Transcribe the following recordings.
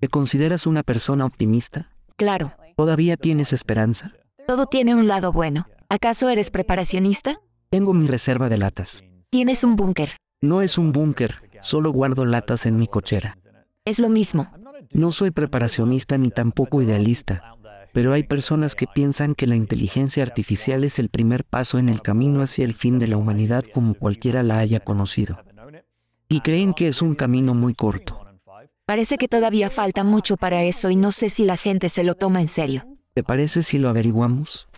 ¿Te consideras una persona optimista? Claro. ¿Todavía tienes esperanza? Todo tiene un lado bueno. ¿Acaso eres preparacionista? Tengo mi reserva de latas. Tienes un búnker. No es un búnker, solo guardo latas en mi cochera. Es lo mismo. No soy preparacionista ni tampoco idealista pero hay personas que piensan que la inteligencia artificial es el primer paso en el camino hacia el fin de la humanidad como cualquiera la haya conocido. Y creen que es un camino muy corto. Parece que todavía falta mucho para eso y no sé si la gente se lo toma en serio. ¿Te parece si lo averiguamos?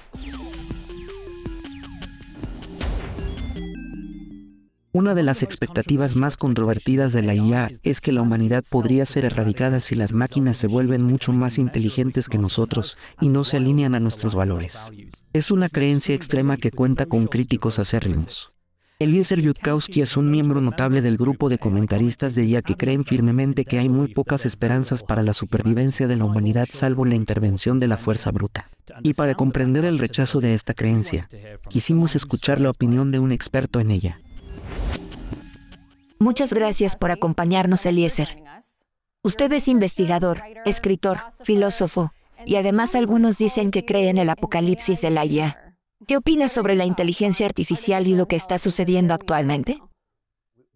Una de las expectativas más controvertidas de la IA es que la humanidad podría ser erradicada si las máquinas se vuelven mucho más inteligentes que nosotros y no se alinean a nuestros valores. Es una creencia extrema que cuenta con críticos acérrimos. Eliezer Yudkowsky es un miembro notable del grupo de comentaristas de IA que creen firmemente que hay muy pocas esperanzas para la supervivencia de la humanidad salvo la intervención de la fuerza bruta. Y para comprender el rechazo de esta creencia, quisimos escuchar la opinión de un experto en ella. Muchas gracias por acompañarnos, Eliezer. Usted es investigador, escritor, filósofo, y además algunos dicen que cree en el apocalipsis de la IA. ¿Qué opinas sobre la inteligencia artificial y lo que está sucediendo actualmente?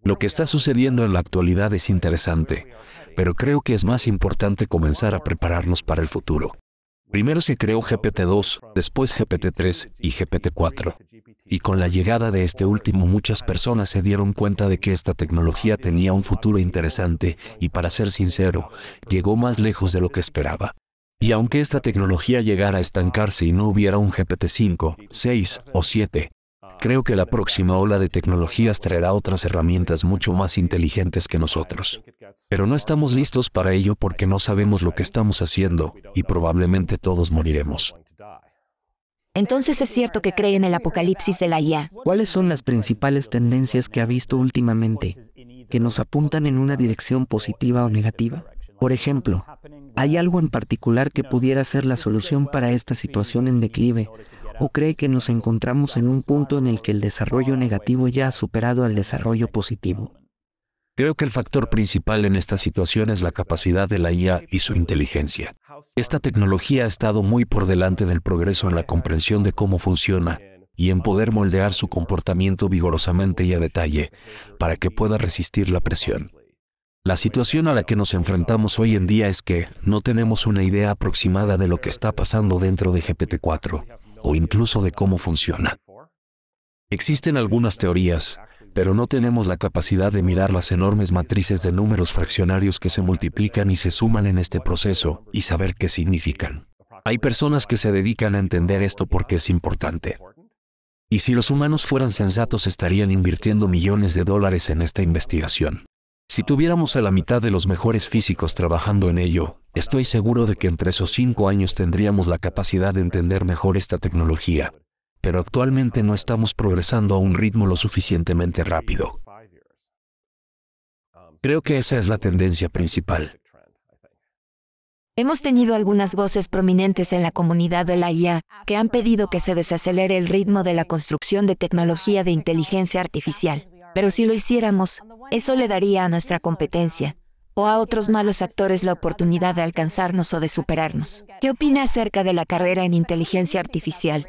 Lo que está sucediendo en la actualidad es interesante, pero creo que es más importante comenzar a prepararnos para el futuro. Primero se creó GPT-2, después GPT-3 y GPT-4. Y con la llegada de este último muchas personas se dieron cuenta de que esta tecnología tenía un futuro interesante y para ser sincero, llegó más lejos de lo que esperaba. Y aunque esta tecnología llegara a estancarse y no hubiera un GPT-5, 6 o 7, creo que la próxima ola de tecnologías traerá otras herramientas mucho más inteligentes que nosotros. Pero no estamos listos para ello porque no sabemos lo que estamos haciendo y probablemente todos moriremos. Entonces es cierto que cree en el apocalipsis de la IA. ¿Cuáles son las principales tendencias que ha visto últimamente? ¿Que nos apuntan en una dirección positiva o negativa? Por ejemplo, ¿hay algo en particular que pudiera ser la solución para esta situación en declive? ¿O cree que nos encontramos en un punto en el que el desarrollo negativo ya ha superado al desarrollo positivo? Creo que el factor principal en esta situación es la capacidad de la IA y su inteligencia. Esta tecnología ha estado muy por delante del progreso en la comprensión de cómo funciona y en poder moldear su comportamiento vigorosamente y a detalle para que pueda resistir la presión. La situación a la que nos enfrentamos hoy en día es que no tenemos una idea aproximada de lo que está pasando dentro de GPT-4 o incluso de cómo funciona. Existen algunas teorías, pero no tenemos la capacidad de mirar las enormes matrices de números fraccionarios que se multiplican y se suman en este proceso y saber qué significan. Hay personas que se dedican a entender esto porque es importante. Y si los humanos fueran sensatos estarían invirtiendo millones de dólares en esta investigación. Si tuviéramos a la mitad de los mejores físicos trabajando en ello, estoy seguro de que entre esos cinco años tendríamos la capacidad de entender mejor esta tecnología, pero actualmente no estamos progresando a un ritmo lo suficientemente rápido. Creo que esa es la tendencia principal. Hemos tenido algunas voces prominentes en la comunidad de la IA que han pedido que se desacelere el ritmo de la construcción de tecnología de inteligencia artificial. Pero si lo hiciéramos, eso le daría a nuestra competencia o a otros malos actores la oportunidad de alcanzarnos o de superarnos. ¿Qué opina acerca de la carrera en inteligencia artificial?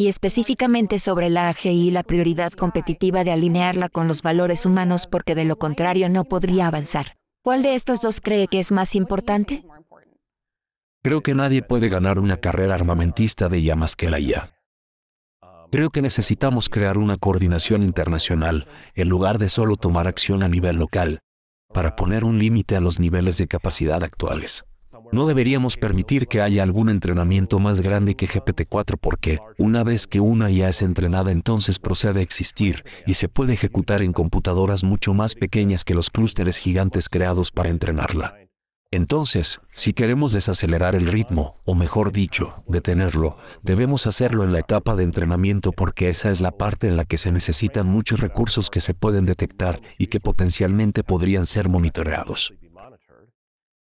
y específicamente sobre la AGI y la prioridad competitiva de alinearla con los valores humanos porque de lo contrario no podría avanzar. ¿Cuál de estos dos cree que es más importante? Creo que nadie puede ganar una carrera armamentista de IA más que la IA. Creo que necesitamos crear una coordinación internacional, en lugar de solo tomar acción a nivel local, para poner un límite a los niveles de capacidad actuales. No deberíamos permitir que haya algún entrenamiento más grande que GPT-4 porque, una vez que una ya es entrenada entonces procede a existir y se puede ejecutar en computadoras mucho más pequeñas que los clústeres gigantes creados para entrenarla. Entonces, si queremos desacelerar el ritmo, o mejor dicho, detenerlo, debemos hacerlo en la etapa de entrenamiento porque esa es la parte en la que se necesitan muchos recursos que se pueden detectar y que potencialmente podrían ser monitoreados.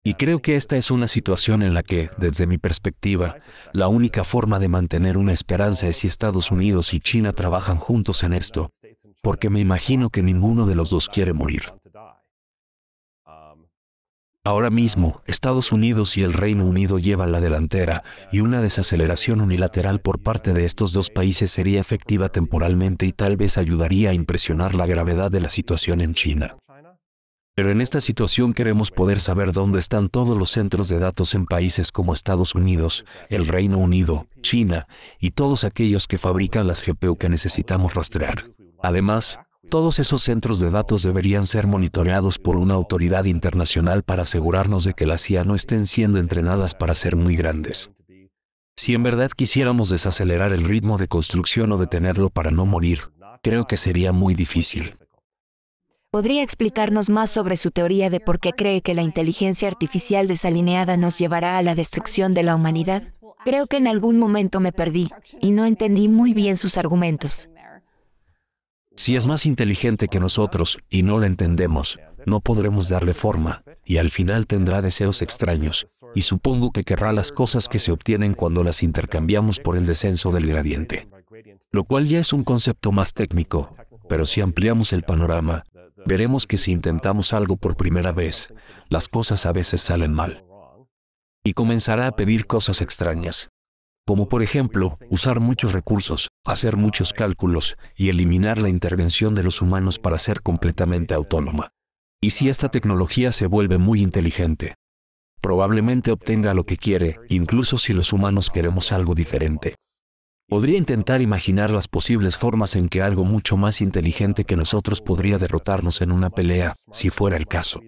Y creo que esta es una situación en la que, desde mi perspectiva, la única forma de mantener una esperanza es si Estados Unidos y China trabajan juntos en esto, porque me imagino que ninguno de los dos quiere morir. Ahora mismo, Estados Unidos y el Reino Unido llevan la delantera, y una desaceleración unilateral por parte de estos dos países sería efectiva temporalmente y tal vez ayudaría a impresionar la gravedad de la situación en China. Pero en esta situación queremos poder saber dónde están todos los centros de datos en países como Estados Unidos, el Reino Unido, China y todos aquellos que fabrican las GPU que necesitamos rastrear. Además, todos esos centros de datos deberían ser monitoreados por una autoridad internacional para asegurarnos de que las IA no estén siendo entrenadas para ser muy grandes. Si en verdad quisiéramos desacelerar el ritmo de construcción o detenerlo para no morir, creo que sería muy difícil. ¿Podría explicarnos más sobre su teoría de por qué cree que la inteligencia artificial desalineada nos llevará a la destrucción de la humanidad? Creo que en algún momento me perdí y no entendí muy bien sus argumentos. Si es más inteligente que nosotros y no la entendemos, no podremos darle forma, y al final tendrá deseos extraños, y supongo que querrá las cosas que se obtienen cuando las intercambiamos por el descenso del gradiente. Lo cual ya es un concepto más técnico, pero si ampliamos el panorama, veremos que si intentamos algo por primera vez, las cosas a veces salen mal. Y comenzará a pedir cosas extrañas. Como por ejemplo, usar muchos recursos, hacer muchos cálculos y eliminar la intervención de los humanos para ser completamente autónoma. Y si esta tecnología se vuelve muy inteligente, probablemente obtenga lo que quiere, incluso si los humanos queremos algo diferente. Podría intentar imaginar las posibles formas en que algo mucho más inteligente que nosotros podría derrotarnos en una pelea, si fuera el caso.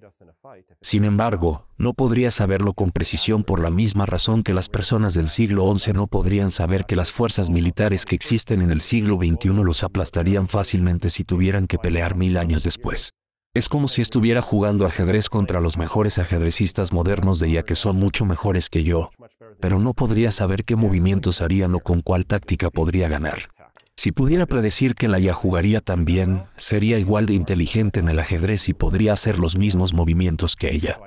Sin embargo, no podría saberlo con precisión por la misma razón que las personas del siglo XI no podrían saber que las fuerzas militares que existen en el siglo XXI los aplastarían fácilmente si tuvieran que pelear mil años después. Es como si estuviera jugando ajedrez contra los mejores ajedrecistas modernos de ya que son mucho mejores que yo, pero no podría saber qué movimientos harían o con cuál táctica podría ganar. Si pudiera predecir que la IA jugaría tan bien, sería igual de inteligente en el ajedrez y podría hacer los mismos movimientos que ella.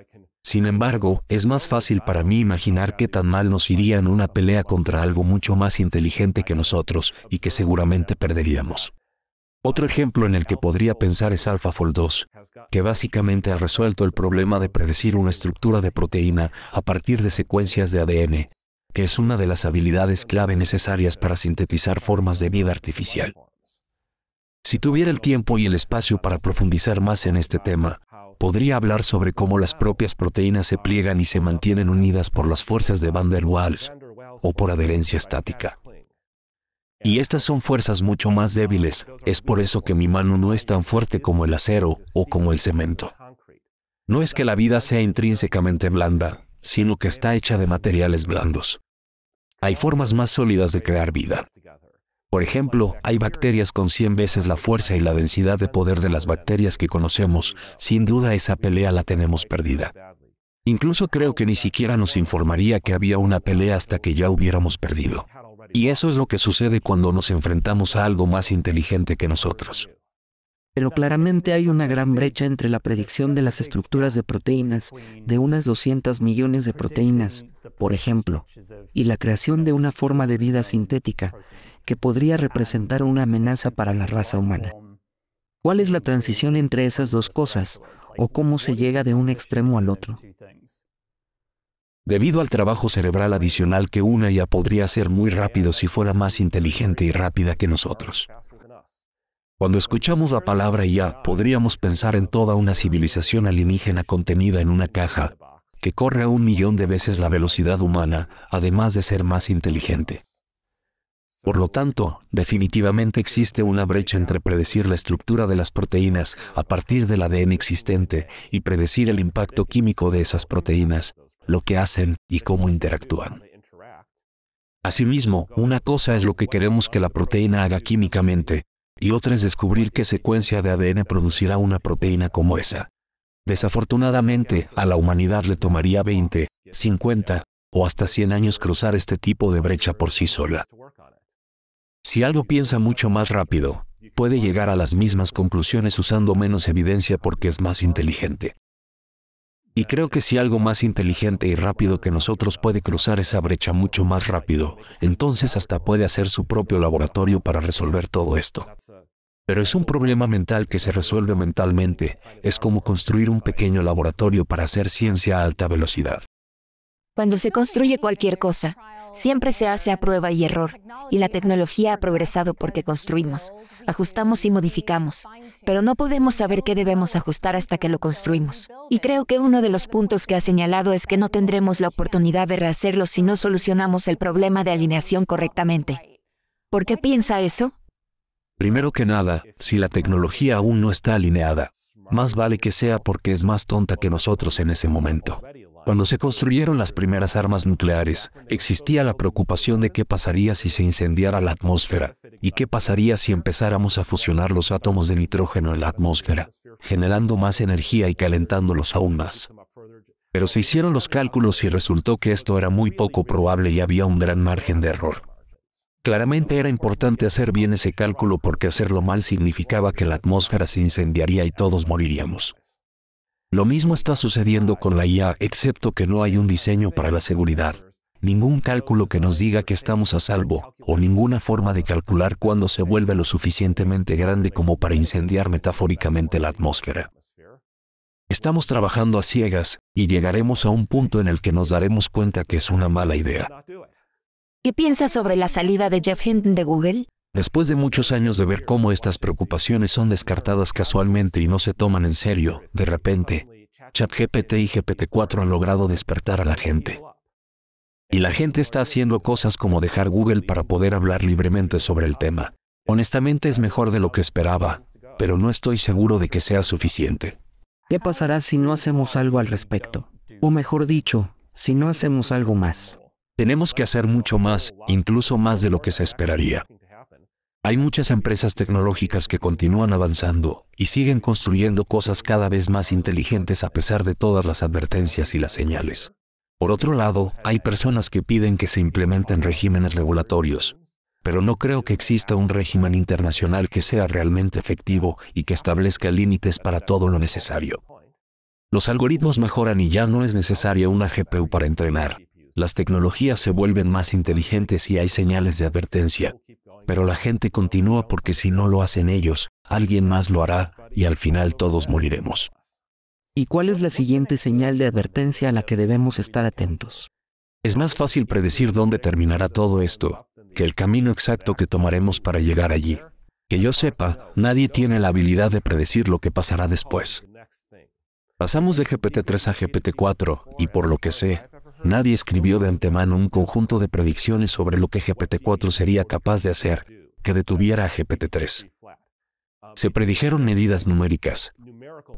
Sin embargo, es más fácil para mí imaginar qué tan mal nos iría en una pelea contra algo mucho más inteligente que nosotros y que seguramente perderíamos. Otro ejemplo en el que podría pensar es AlphaFold 2, que básicamente ha resuelto el problema de predecir una estructura de proteína a partir de secuencias de ADN, que es una de las habilidades clave necesarias para sintetizar formas de vida artificial. Si tuviera el tiempo y el espacio para profundizar más en este tema, podría hablar sobre cómo las propias proteínas se pliegan y se mantienen unidas por las fuerzas de van der Waals o por adherencia estática. Y estas son fuerzas mucho más débiles, es por eso que mi mano no es tan fuerte como el acero o como el cemento. No es que la vida sea intrínsecamente blanda, sino que está hecha de materiales blandos. Hay formas más sólidas de crear vida. Por ejemplo, hay bacterias con 100 veces la fuerza y la densidad de poder de las bacterias que conocemos. Sin duda esa pelea la tenemos perdida. Incluso creo que ni siquiera nos informaría que había una pelea hasta que ya hubiéramos perdido. Y eso es lo que sucede cuando nos enfrentamos a algo más inteligente que nosotros. Pero claramente hay una gran brecha entre la predicción de las estructuras de proteínas, de unas 200 millones de proteínas, por ejemplo, y la creación de una forma de vida sintética, que podría representar una amenaza para la raza humana. ¿Cuál es la transición entre esas dos cosas, o cómo se llega de un extremo al otro? debido al trabajo cerebral adicional que una IA podría hacer muy rápido si fuera más inteligente y rápida que nosotros. Cuando escuchamos la palabra IA, podríamos pensar en toda una civilización alienígena contenida en una caja, que corre a un millón de veces la velocidad humana, además de ser más inteligente. Por lo tanto, definitivamente existe una brecha entre predecir la estructura de las proteínas a partir del ADN existente y predecir el impacto químico de esas proteínas, lo que hacen y cómo interactúan. Asimismo, una cosa es lo que queremos que la proteína haga químicamente, y otra es descubrir qué secuencia de ADN producirá una proteína como esa. Desafortunadamente, a la humanidad le tomaría 20, 50 o hasta 100 años cruzar este tipo de brecha por sí sola. Si algo piensa mucho más rápido, puede llegar a las mismas conclusiones usando menos evidencia porque es más inteligente. Y creo que si algo más inteligente y rápido que nosotros puede cruzar esa brecha mucho más rápido, entonces hasta puede hacer su propio laboratorio para resolver todo esto. Pero es un problema mental que se resuelve mentalmente, es como construir un pequeño laboratorio para hacer ciencia a alta velocidad. Cuando se construye cualquier cosa, siempre se hace a prueba y error, y la tecnología ha progresado porque construimos, ajustamos y modificamos, pero no podemos saber qué debemos ajustar hasta que lo construimos. Y creo que uno de los puntos que ha señalado es que no tendremos la oportunidad de rehacerlo si no solucionamos el problema de alineación correctamente. ¿Por qué piensa eso? Primero que nada, si la tecnología aún no está alineada, más vale que sea porque es más tonta que nosotros en ese momento. Cuando se construyeron las primeras armas nucleares, existía la preocupación de qué pasaría si se incendiara la atmósfera y qué pasaría si empezáramos a fusionar los átomos de nitrógeno en la atmósfera, generando más energía y calentándolos aún más. Pero se hicieron los cálculos y resultó que esto era muy poco probable y había un gran margen de error. Claramente era importante hacer bien ese cálculo porque hacerlo mal significaba que la atmósfera se incendiaría y todos moriríamos. Lo mismo está sucediendo con la IA, excepto que no hay un diseño para la seguridad. Ningún cálculo que nos diga que estamos a salvo, o ninguna forma de calcular cuándo se vuelve lo suficientemente grande como para incendiar metafóricamente la atmósfera. Estamos trabajando a ciegas, y llegaremos a un punto en el que nos daremos cuenta que es una mala idea. ¿Qué piensas sobre la salida de Jeff Hinton de Google? Después de muchos años de ver cómo estas preocupaciones son descartadas casualmente y no se toman en serio, de repente, ChatGPT y GPT-4 han logrado despertar a la gente. Y la gente está haciendo cosas como dejar Google para poder hablar libremente sobre el tema. Honestamente es mejor de lo que esperaba, pero no estoy seguro de que sea suficiente. ¿Qué pasará si no hacemos algo al respecto? O mejor dicho, si no hacemos algo más. Tenemos que hacer mucho más, incluso más de lo que se esperaría. Hay muchas empresas tecnológicas que continúan avanzando y siguen construyendo cosas cada vez más inteligentes a pesar de todas las advertencias y las señales. Por otro lado, hay personas que piden que se implementen regímenes regulatorios, pero no creo que exista un régimen internacional que sea realmente efectivo y que establezca límites para todo lo necesario. Los algoritmos mejoran y ya no es necesaria una GPU para entrenar. Las tecnologías se vuelven más inteligentes y hay señales de advertencia. Pero la gente continúa porque si no lo hacen ellos, alguien más lo hará, y al final todos moriremos. ¿Y cuál es la siguiente señal de advertencia a la que debemos estar atentos? Es más fácil predecir dónde terminará todo esto, que el camino exacto que tomaremos para llegar allí. Que yo sepa, nadie tiene la habilidad de predecir lo que pasará después. Pasamos de GPT-3 a GPT-4, y por lo que sé, nadie escribió de antemano un conjunto de predicciones sobre lo que GPT-4 sería capaz de hacer, que detuviera a GPT-3. Se predijeron medidas numéricas.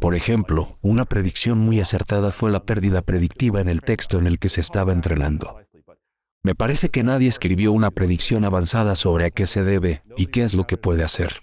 Por ejemplo, una predicción muy acertada fue la pérdida predictiva en el texto en el que se estaba entrenando. Me parece que nadie escribió una predicción avanzada sobre a qué se debe y qué es lo que puede hacer.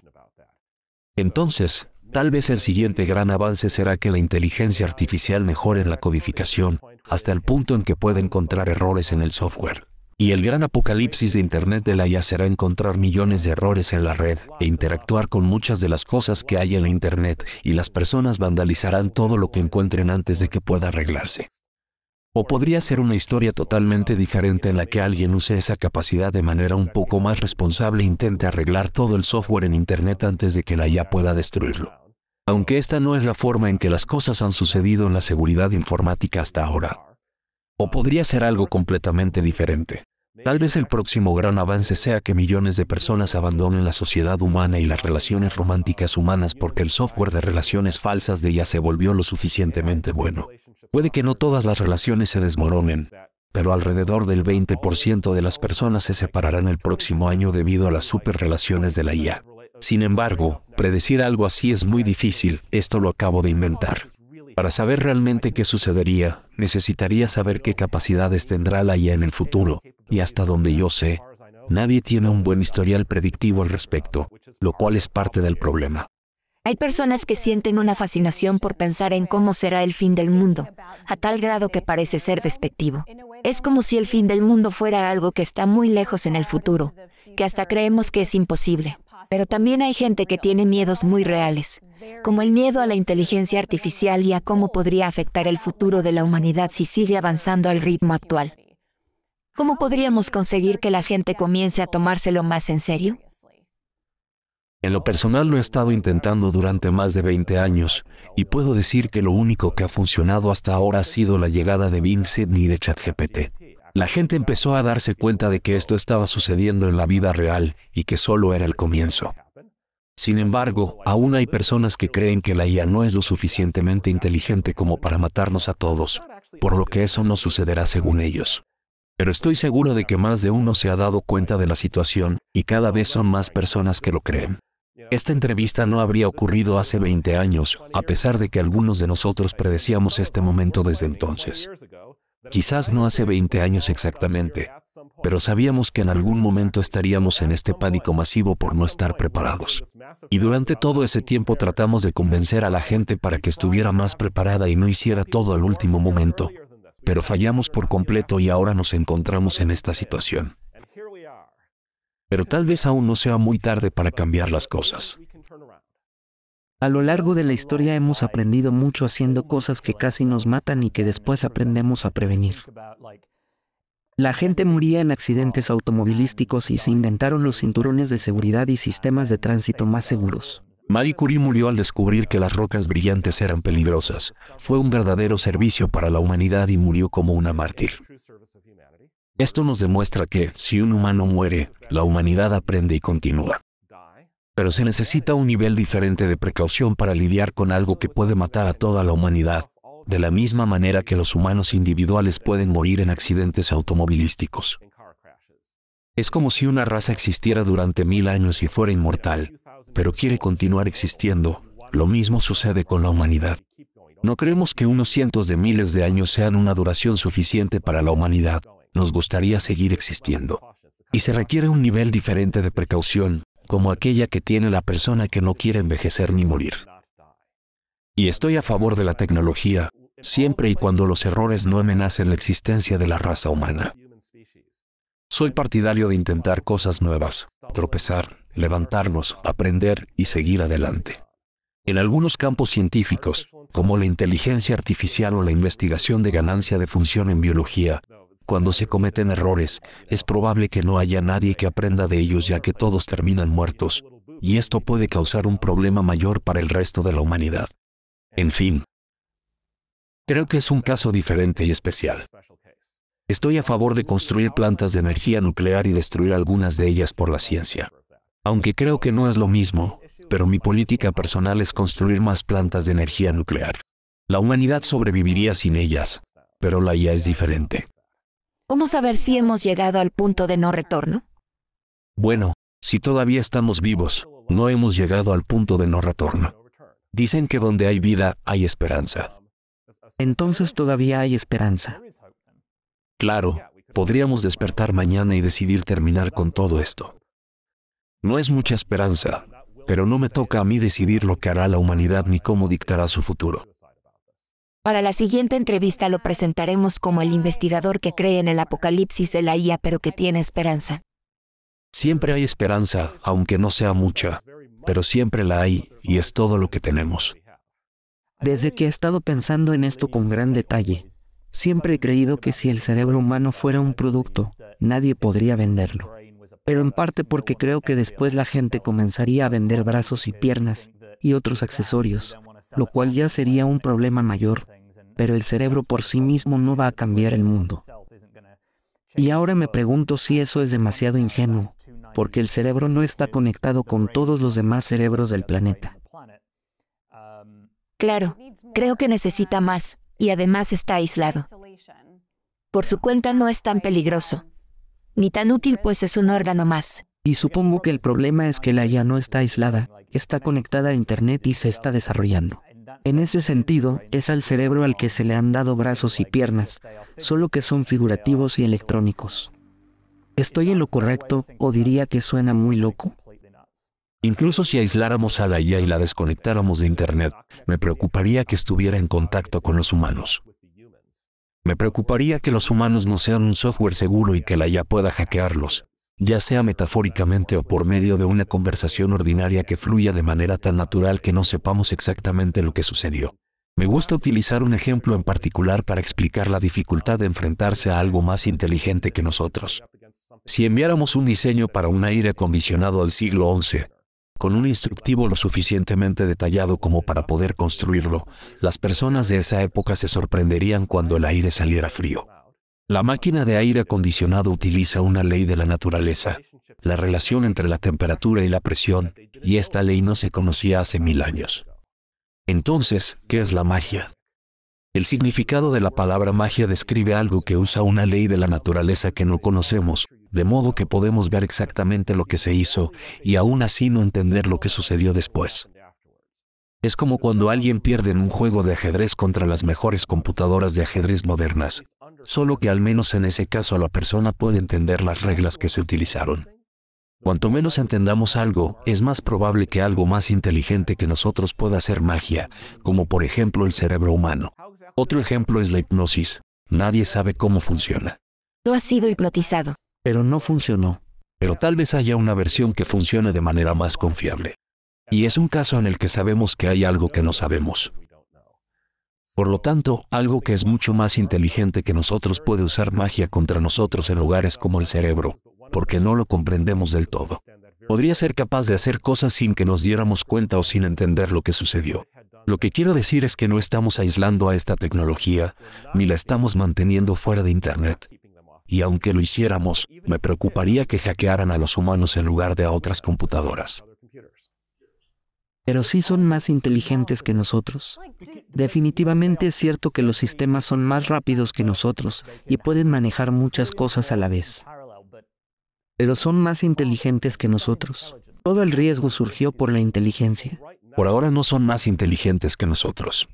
Entonces, tal vez el siguiente gran avance será que la inteligencia artificial mejore en la codificación, hasta el punto en que puede encontrar errores en el software. Y el gran apocalipsis de Internet de la IA será encontrar millones de errores en la red e interactuar con muchas de las cosas que hay en la Internet, y las personas vandalizarán todo lo que encuentren antes de que pueda arreglarse. O podría ser una historia totalmente diferente en la que alguien use esa capacidad de manera un poco más responsable e intente arreglar todo el software en Internet antes de que la IA pueda destruirlo aunque esta no es la forma en que las cosas han sucedido en la seguridad informática hasta ahora. O podría ser algo completamente diferente. Tal vez el próximo gran avance sea que millones de personas abandonen la sociedad humana y las relaciones románticas humanas porque el software de relaciones falsas de ella se volvió lo suficientemente bueno. Puede que no todas las relaciones se desmoronen, pero alrededor del 20% de las personas se separarán el próximo año debido a las superrelaciones de la IA. Sin embargo, predecir algo así es muy difícil, esto lo acabo de inventar. Para saber realmente qué sucedería, necesitaría saber qué capacidades tendrá la IA en el futuro, y hasta donde yo sé, nadie tiene un buen historial predictivo al respecto, lo cual es parte del problema. Hay personas que sienten una fascinación por pensar en cómo será el fin del mundo, a tal grado que parece ser despectivo. Es como si el fin del mundo fuera algo que está muy lejos en el futuro, que hasta creemos que es imposible. Pero también hay gente que tiene miedos muy reales, como el miedo a la inteligencia artificial y a cómo podría afectar el futuro de la humanidad si sigue avanzando al ritmo actual. ¿Cómo podríamos conseguir que la gente comience a tomárselo más en serio? En lo personal lo he estado intentando durante más de 20 años, y puedo decir que lo único que ha funcionado hasta ahora ha sido la llegada de Bing Sidney de ChatGPT. La gente empezó a darse cuenta de que esto estaba sucediendo en la vida real y que solo era el comienzo. Sin embargo, aún hay personas que creen que la IA no es lo suficientemente inteligente como para matarnos a todos, por lo que eso no sucederá según ellos. Pero estoy seguro de que más de uno se ha dado cuenta de la situación, y cada vez son más personas que lo creen. Esta entrevista no habría ocurrido hace 20 años, a pesar de que algunos de nosotros predecíamos este momento desde entonces. Quizás no hace 20 años exactamente, pero sabíamos que en algún momento estaríamos en este pánico masivo por no estar preparados. Y durante todo ese tiempo tratamos de convencer a la gente para que estuviera más preparada y no hiciera todo al último momento. Pero fallamos por completo y ahora nos encontramos en esta situación. Pero tal vez aún no sea muy tarde para cambiar las cosas. A lo largo de la historia hemos aprendido mucho haciendo cosas que casi nos matan y que después aprendemos a prevenir. La gente moría en accidentes automovilísticos y se inventaron los cinturones de seguridad y sistemas de tránsito más seguros. Marie Curie murió al descubrir que las rocas brillantes eran peligrosas. Fue un verdadero servicio para la humanidad y murió como una mártir. Esto nos demuestra que, si un humano muere, la humanidad aprende y continúa pero se necesita un nivel diferente de precaución para lidiar con algo que puede matar a toda la humanidad, de la misma manera que los humanos individuales pueden morir en accidentes automovilísticos. Es como si una raza existiera durante mil años y fuera inmortal, pero quiere continuar existiendo. Lo mismo sucede con la humanidad. No creemos que unos cientos de miles de años sean una duración suficiente para la humanidad. Nos gustaría seguir existiendo. Y se requiere un nivel diferente de precaución, como aquella que tiene la persona que no quiere envejecer ni morir. Y estoy a favor de la tecnología, siempre y cuando los errores no amenacen la existencia de la raza humana. Soy partidario de intentar cosas nuevas, tropezar, levantarnos, aprender y seguir adelante. En algunos campos científicos, como la inteligencia artificial o la investigación de ganancia de función en biología, cuando se cometen errores, es probable que no haya nadie que aprenda de ellos ya que todos terminan muertos, y esto puede causar un problema mayor para el resto de la humanidad. En fin, creo que es un caso diferente y especial. Estoy a favor de construir plantas de energía nuclear y destruir algunas de ellas por la ciencia. Aunque creo que no es lo mismo, pero mi política personal es construir más plantas de energía nuclear. La humanidad sobreviviría sin ellas, pero la IA es diferente. ¿Cómo saber si hemos llegado al punto de no retorno? Bueno, si todavía estamos vivos, no hemos llegado al punto de no retorno. Dicen que donde hay vida hay esperanza. Entonces todavía hay esperanza. Claro, podríamos despertar mañana y decidir terminar con todo esto. No es mucha esperanza, pero no me toca a mí decidir lo que hará la humanidad ni cómo dictará su futuro. Para la siguiente entrevista lo presentaremos como el investigador que cree en el apocalipsis de la IA pero que tiene esperanza. Siempre hay esperanza, aunque no sea mucha, pero siempre la hay y es todo lo que tenemos. Desde que he estado pensando en esto con gran detalle, siempre he creído que si el cerebro humano fuera un producto, nadie podría venderlo. Pero en parte porque creo que después la gente comenzaría a vender brazos y piernas y otros accesorios, lo cual ya sería un problema mayor, pero el cerebro por sí mismo no va a cambiar el mundo. Y ahora me pregunto si eso es demasiado ingenuo, porque el cerebro no está conectado con todos los demás cerebros del planeta. Claro, creo que necesita más, y además está aislado. Por su cuenta no es tan peligroso, ni tan útil pues es un órgano más. Y supongo que el problema es que la IA no está aislada, está conectada a Internet y se está desarrollando. En ese sentido, es al cerebro al que se le han dado brazos y piernas, solo que son figurativos y electrónicos. ¿Estoy en lo correcto o diría que suena muy loco? Incluso si aisláramos a la IA y la desconectáramos de Internet, me preocuparía que estuviera en contacto con los humanos. Me preocuparía que los humanos no sean un software seguro y que la IA pueda hackearlos ya sea metafóricamente o por medio de una conversación ordinaria que fluya de manera tan natural que no sepamos exactamente lo que sucedió. Me gusta utilizar un ejemplo en particular para explicar la dificultad de enfrentarse a algo más inteligente que nosotros. Si enviáramos un diseño para un aire acondicionado al siglo XI, con un instructivo lo suficientemente detallado como para poder construirlo, las personas de esa época se sorprenderían cuando el aire saliera frío. La máquina de aire acondicionado utiliza una ley de la naturaleza, la relación entre la temperatura y la presión, y esta ley no se conocía hace mil años. Entonces, ¿qué es la magia? El significado de la palabra magia describe algo que usa una ley de la naturaleza que no conocemos, de modo que podemos ver exactamente lo que se hizo y aún así no entender lo que sucedió después. Es como cuando alguien pierde en un juego de ajedrez contra las mejores computadoras de ajedrez modernas, solo que al menos en ese caso la persona puede entender las reglas que se utilizaron. Cuanto menos entendamos algo, es más probable que algo más inteligente que nosotros pueda hacer magia, como por ejemplo el cerebro humano. Otro ejemplo es la hipnosis. Nadie sabe cómo funciona. Tú has sido hipnotizado. Pero no funcionó. Pero tal vez haya una versión que funcione de manera más confiable. Y es un caso en el que sabemos que hay algo que no sabemos. Por lo tanto, algo que es mucho más inteligente que nosotros puede usar magia contra nosotros en lugares como el cerebro, porque no lo comprendemos del todo. Podría ser capaz de hacer cosas sin que nos diéramos cuenta o sin entender lo que sucedió. Lo que quiero decir es que no estamos aislando a esta tecnología, ni la estamos manteniendo fuera de Internet. Y aunque lo hiciéramos, me preocuparía que hackearan a los humanos en lugar de a otras computadoras pero sí son más inteligentes que nosotros. Definitivamente es cierto que los sistemas son más rápidos que nosotros y pueden manejar muchas cosas a la vez, pero son más inteligentes que nosotros. Todo el riesgo surgió por la inteligencia. Por ahora no son más inteligentes que nosotros.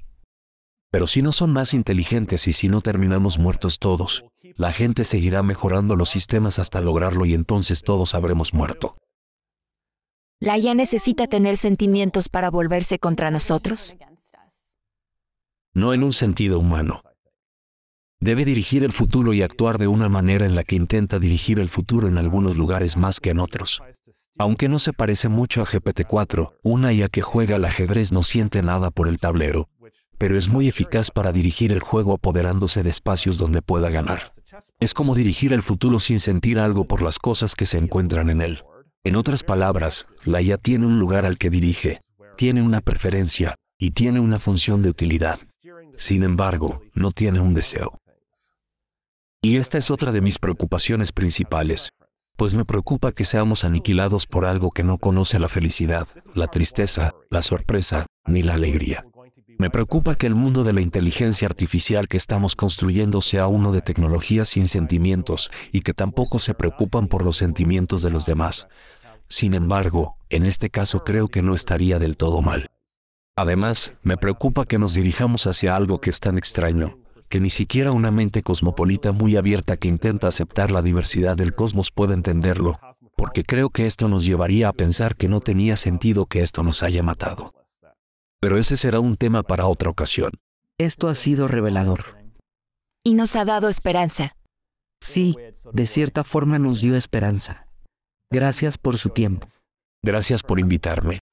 Pero si no son más inteligentes y si no terminamos muertos todos, la gente seguirá mejorando los sistemas hasta lograrlo y entonces todos habremos muerto. La IA necesita tener sentimientos para volverse contra nosotros? No en un sentido humano. Debe dirigir el futuro y actuar de una manera en la que intenta dirigir el futuro en algunos lugares más que en otros. Aunque no se parece mucho a GPT-4, una IA que juega al ajedrez no siente nada por el tablero, pero es muy eficaz para dirigir el juego apoderándose de espacios donde pueda ganar. Es como dirigir el futuro sin sentir algo por las cosas que se encuentran en él. En otras palabras, la IA tiene un lugar al que dirige, tiene una preferencia y tiene una función de utilidad. Sin embargo, no tiene un deseo. Y esta es otra de mis preocupaciones principales, pues me preocupa que seamos aniquilados por algo que no conoce la felicidad, la tristeza, la sorpresa, ni la alegría. Me preocupa que el mundo de la inteligencia artificial que estamos construyendo sea uno de tecnologías sin sentimientos y que tampoco se preocupan por los sentimientos de los demás. Sin embargo, en este caso creo que no estaría del todo mal. Además, me preocupa que nos dirijamos hacia algo que es tan extraño, que ni siquiera una mente cosmopolita muy abierta que intenta aceptar la diversidad del cosmos puede entenderlo, porque creo que esto nos llevaría a pensar que no tenía sentido que esto nos haya matado pero ese será un tema para otra ocasión. Esto ha sido revelador. Y nos ha dado esperanza. Sí, de cierta forma nos dio esperanza. Gracias por su tiempo. Gracias por invitarme.